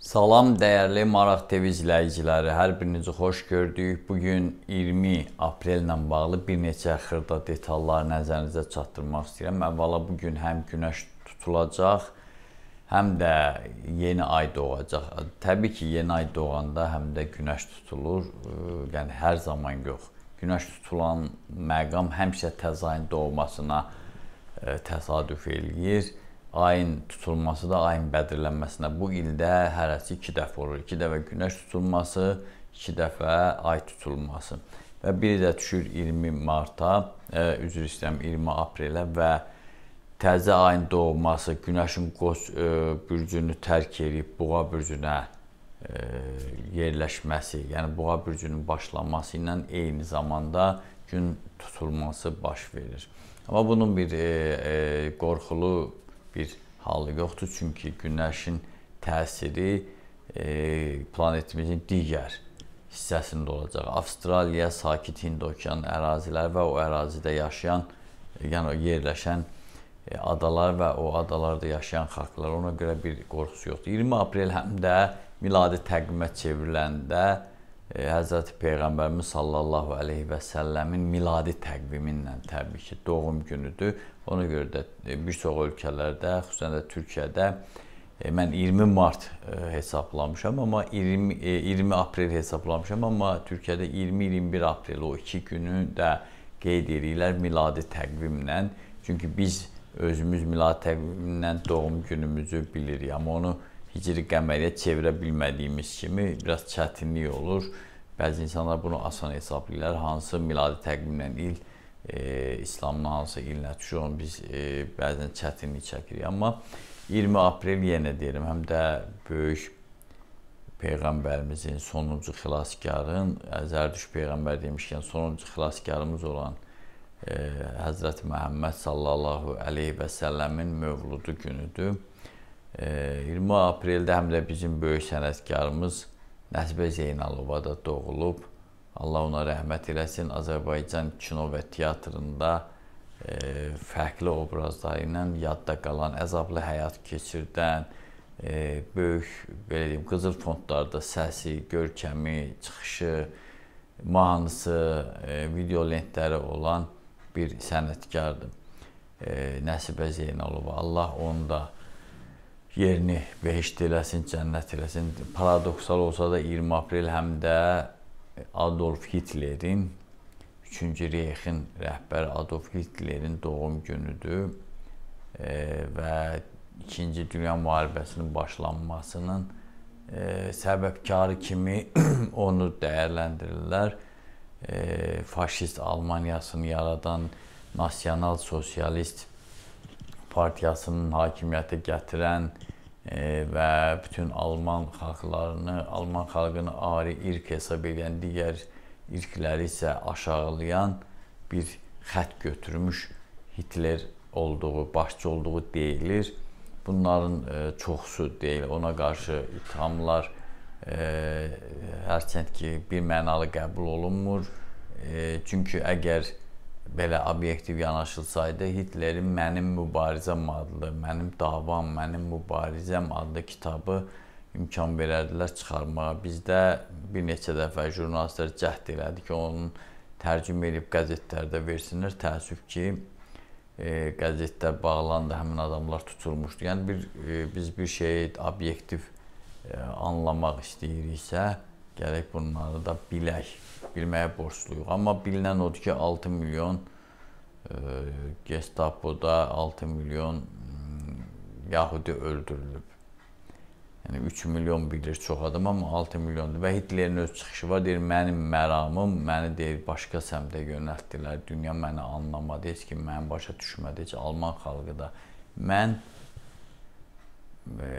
Salam dəyərli Maraq TV izləyiciləri, hər birinizi xoş gördük. Bu gün 20 aprellə bağlı bir neçə xırda detalları nəzərinizə çatdırmaq istəyirəm. Əvvəla bu gün həm günəş tutulacaq, həm də yeni ay doğacaq. Təbii ki, yeni ay doğanda həm də günəş tutulur. Yəni hər zaman yox. Günəş tutulan məqam həmişə təzayın doğmasına təsadüf eləyir ayın tutulması da ayın bədirlənməsinə. Bu ildə hərəsi 2 dəfə olur. 2 dəfə günəş tutulması, 2 dəfə ay tutulması. Və biri də düşür 20 marta, ə, e, üzr istəyirəm 20 aprelə və təzə ayın doğması günəşin qoç e, bürcünü tərk edib boğa bürcünə ə, e, yerləşməsi, yəni boğa bürcünün başlanması ilə eyni zamanda gün tutulması baş verir. Amma bunun bir ə, ə, qorxulu bir halı yoxdur. Çünki günəşin təsiri e, planetimizin digər hissəsində olacaq. Avstraliya, Sakit Hind okeanı ərazilər və o ərazidə yaşayan, yəni yerləşən e, adalar və o adalarda yaşayan xalqlar ona görə bir qorxusu yoxdur. 20 aprel həm də miladi təqvimə çevriləndə E, Həzrəti Peyğəmbərimiz sallallahu əleyhi və səlləmin miladi təqvimi ilə təbii ki, doğum günüdür. Ona görə də e, bir çox ölkələrdə, xüsusən də Türkiyədə e, mən 20 mart hesablamışam, amma 20 20 aprel hesablamışam, amma Türkiyədə 20-21 aprel o 2 günü də qeyd edirlər miladi təqvimlə. Çünki biz özümüz miladi təqvimlə doğum günümüzü bilirik, amma onu hicri qəməriyə çevirə bilmədiyimiz kimi biraz çətinlik olur. Bəzi insanlar bunu asan hesablayırlar. Hansı miladi təqvimlə il e, İslamın hansı ilinə düşür, onu biz e, bəzən çətinlik çəkirik. Amma 20 aprel yenə deyirəm, həm də böyük Peyğəmbərimizin sonuncu xilaskarın, Zərdüş Peyğəmbər demişkən, sonuncu xilaskarımız olan e, Həzrət Məhəmməd sallallahu əleyhi və səlləmin mövludu günüdür. 20 apreldə həm də bizim böyük sənətkarımız Nəzbə Zeynalova da doğulub. Allah ona rəhmət eləsin. Azərbaycan kino və teatrında e, fərqli obrazları ilə yadda qalan əzablı həyat keçirdən e, böyük belə deyim qızıl fondlarda səsi, görkəmi, çıxışı, mahnısı, e, video lentləri olan bir sənətkardır. E, Nəsibə Zeynalova. Allah onu da yerini behişt eləsin, cənnət eləsin. Paradoksal olsa da 20 aprel həm də Adolf Hitlerin 3-cü Reyxin rəhbəri Adolf Hitlerin doğum günüdür e, və 2-ci Dünya müharibəsinin başlanmasının e, səbəbkarı kimi onu dəyərləndirirlər. E, faşist Almaniyasını yaradan nasional sosialist partiyasının hakimiyyəti gətirən e, və bütün Alman xalqlarını, Alman xalqını ari irq hesab edən digər irqləri isə aşağılayan bir xət götürmüş Hitler olduğu, başçı olduğu deyilir. Bunların e, çoxsu deyil, ona qarşı ithamlar e, hərçənd ki, bir mənalı qəbul olunmur. Çünki əgər belə obyektiv yanaşılsaydı, Hitlerin Mənim mübarizəm adlı, Mənim davam, Mənim mübarizəm adlı kitabı imkan verərdilər çıxarmağa. Biz də bir neçə dəfə jurnalistlər cəhd elədi ki, onun tərcümə edib qəzetlərdə versinlər. Təəssüf ki, e, qəzetdə bağlandı, həmin adamlar tutulmuşdu. Yəni bir e, biz bir şeyi obyektiv e, anlamaq istəyiriksə, Gərək bunları da bilək, bilməyə borcluyuq. Amma bilinən odur ki, 6 milyon e, Gestapoda 6 milyon mm, Yahudi öldürülüb. Yəni 3 milyon bilir çox adam, amma 6 milyondur. Və Hitlerin öz çıxışı var, deyir, mənim məramım məni deyir başqa səmtə yönəltdilər. Dünya məni anlamadı, heç kim mənim başa düşmədi, heç Alman xalqı da. Mən e,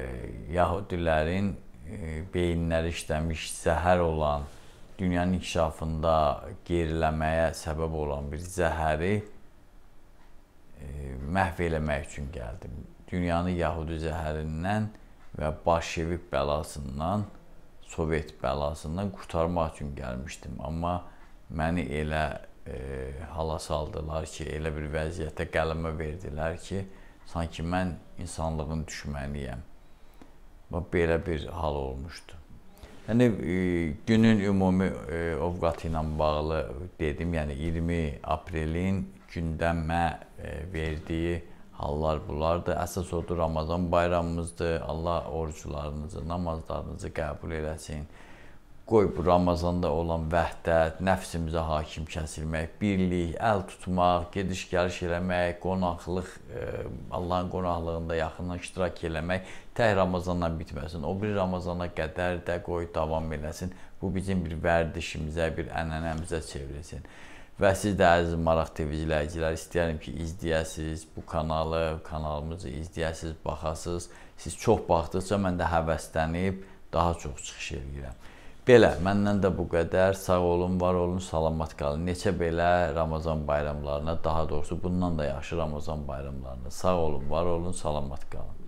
Yahudilərin E, beyinləri işləmiş, zəhər olan, dünyanın inkişafında geriləməyə səbəb olan bir zəhəri e, məhv eləmək üçün gəldim. Dünyanı Yahudi zəhərindən və Bolşevik bəlasından, Sovet bəlasından qurtarmaq üçün gəlmişdim. Amma məni elə e, hala saldılar ki, elə bir vəziyyətə qələmə verdilər ki, sanki mən insanlığın düşməniyəm belə bir hal olmuşdu. Yəni günün ümumi ovqatı ilə bağlı dedim, yəni 20 aprelin gündəmə verdiyi hallar bunlardır. Əsas odur Ramazan bayramımızdır. Allah oruclarınızı, namazlarınızı qəbul eləsin qoy bu Ramazanda olan vəhdət, nəfsimizə hakim kəsilmək, birlik, əl tutmaq, gediş-gəliş eləmək, qonaqlıq, e, Allahın qonaqlığında yaxından iştirak eləmək tək Ramazanla bitməsin. O bir Ramazana qədər də qoy davam eləsin. Bu bizim bir vərdişimizə, bir ənənəmizə çevrilsin. Və siz də əziz Maraq TV izləyicilər istəyirəm ki, izləyəsiz bu kanalı, kanalımızı izləyəsiz, baxasız. Siz çox baxdıqca mən də həvəslənib daha çox çıxış eləyirəm. Belə, məndən də bu qədər. Sağ olun, var olun, salamat qalın. Neçə belə Ramazan bayramlarına, daha doğrusu bundan da yaxşı Ramazan bayramlarına. Sağ olun, var olun, salamat qalın.